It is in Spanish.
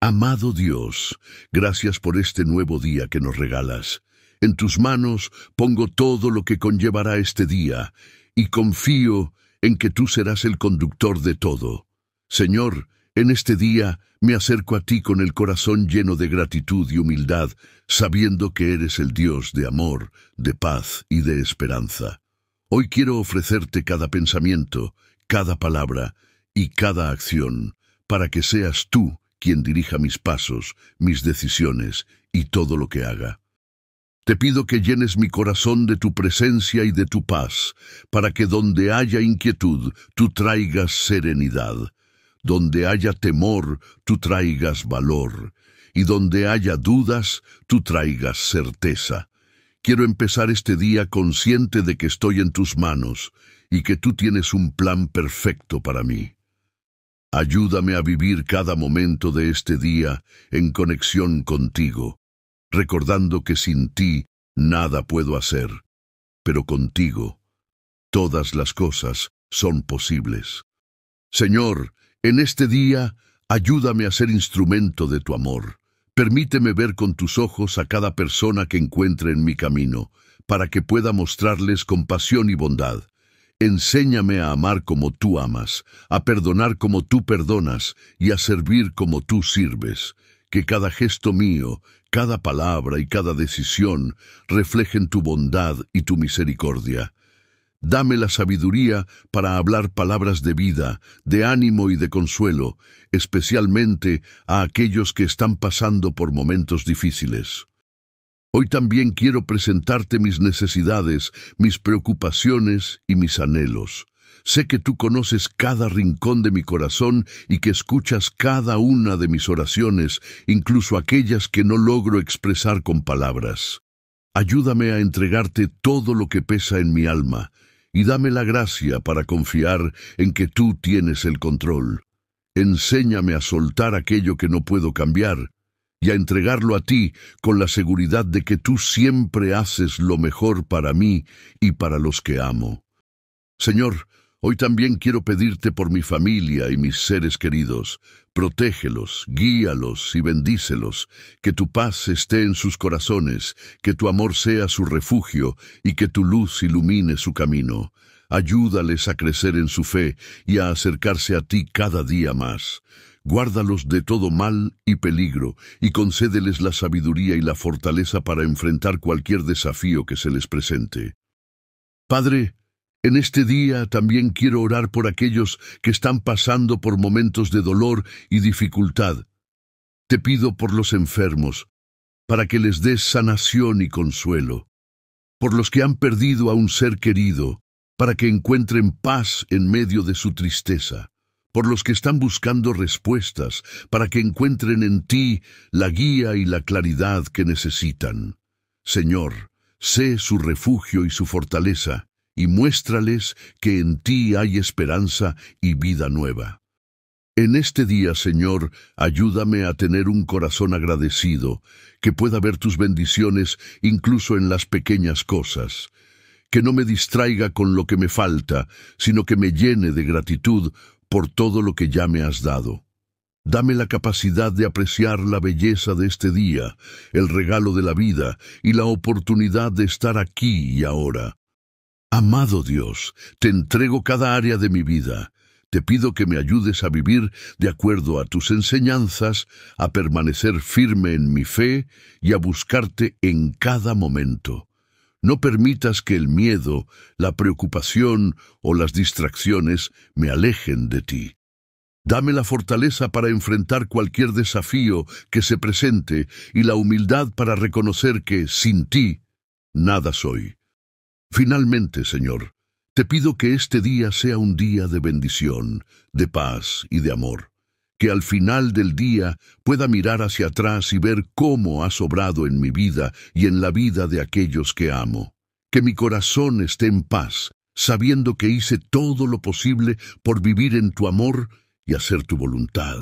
Amado Dios, gracias por este nuevo día que nos regalas. En tus manos pongo todo lo que conllevará este día y confío en que tú serás el conductor de todo. Señor, en este día me acerco a ti con el corazón lleno de gratitud y humildad, sabiendo que eres el Dios de amor, de paz y de esperanza. Hoy quiero ofrecerte cada pensamiento, cada palabra y cada acción, para que seas tú quien dirija mis pasos, mis decisiones y todo lo que haga. Te pido que llenes mi corazón de tu presencia y de tu paz, para que donde haya inquietud, tú traigas serenidad, donde haya temor, tú traigas valor, y donde haya dudas, tú traigas certeza. Quiero empezar este día consciente de que estoy en tus manos y que tú tienes un plan perfecto para mí. Ayúdame a vivir cada momento de este día en conexión contigo, recordando que sin ti nada puedo hacer, pero contigo todas las cosas son posibles. Señor, en este día, ayúdame a ser instrumento de tu amor. Permíteme ver con tus ojos a cada persona que encuentre en mi camino, para que pueda mostrarles compasión y bondad. Enséñame a amar como tú amas, a perdonar como tú perdonas y a servir como tú sirves. Que cada gesto mío, cada palabra y cada decisión reflejen tu bondad y tu misericordia. Dame la sabiduría para hablar palabras de vida, de ánimo y de consuelo, especialmente a aquellos que están pasando por momentos difíciles. Hoy también quiero presentarte mis necesidades, mis preocupaciones y mis anhelos. Sé que tú conoces cada rincón de mi corazón y que escuchas cada una de mis oraciones, incluso aquellas que no logro expresar con palabras. Ayúdame a entregarte todo lo que pesa en mi alma y dame la gracia para confiar en que tú tienes el control. Enséñame a soltar aquello que no puedo cambiar y a entregarlo a ti con la seguridad de que tú siempre haces lo mejor para mí y para los que amo. Señor, hoy también quiero pedirte por mi familia y mis seres queridos. Protégelos, guíalos y bendícelos, que tu paz esté en sus corazones, que tu amor sea su refugio y que tu luz ilumine su camino. Ayúdales a crecer en su fe y a acercarse a ti cada día más. Guárdalos de todo mal y peligro y concédeles la sabiduría y la fortaleza para enfrentar cualquier desafío que se les presente. Padre, en este día también quiero orar por aquellos que están pasando por momentos de dolor y dificultad. Te pido por los enfermos, para que les des sanación y consuelo, por los que han perdido a un ser querido, para que encuentren paz en medio de su tristeza, por los que están buscando respuestas, para que encuentren en ti la guía y la claridad que necesitan. Señor, sé su refugio y su fortaleza, y muéstrales que en ti hay esperanza y vida nueva. En este día, Señor, ayúdame a tener un corazón agradecido, que pueda ver tus bendiciones incluso en las pequeñas cosas, que no me distraiga con lo que me falta, sino que me llene de gratitud por todo lo que ya me has dado. Dame la capacidad de apreciar la belleza de este día, el regalo de la vida y la oportunidad de estar aquí y ahora. Amado Dios, te entrego cada área de mi vida. Te pido que me ayudes a vivir de acuerdo a tus enseñanzas, a permanecer firme en mi fe y a buscarte en cada momento. No permitas que el miedo, la preocupación o las distracciones me alejen de ti. Dame la fortaleza para enfrentar cualquier desafío que se presente y la humildad para reconocer que sin ti nada soy. Finalmente, Señor, te pido que este día sea un día de bendición, de paz y de amor que al final del día pueda mirar hacia atrás y ver cómo ha sobrado en mi vida y en la vida de aquellos que amo. Que mi corazón esté en paz, sabiendo que hice todo lo posible por vivir en tu amor y hacer tu voluntad.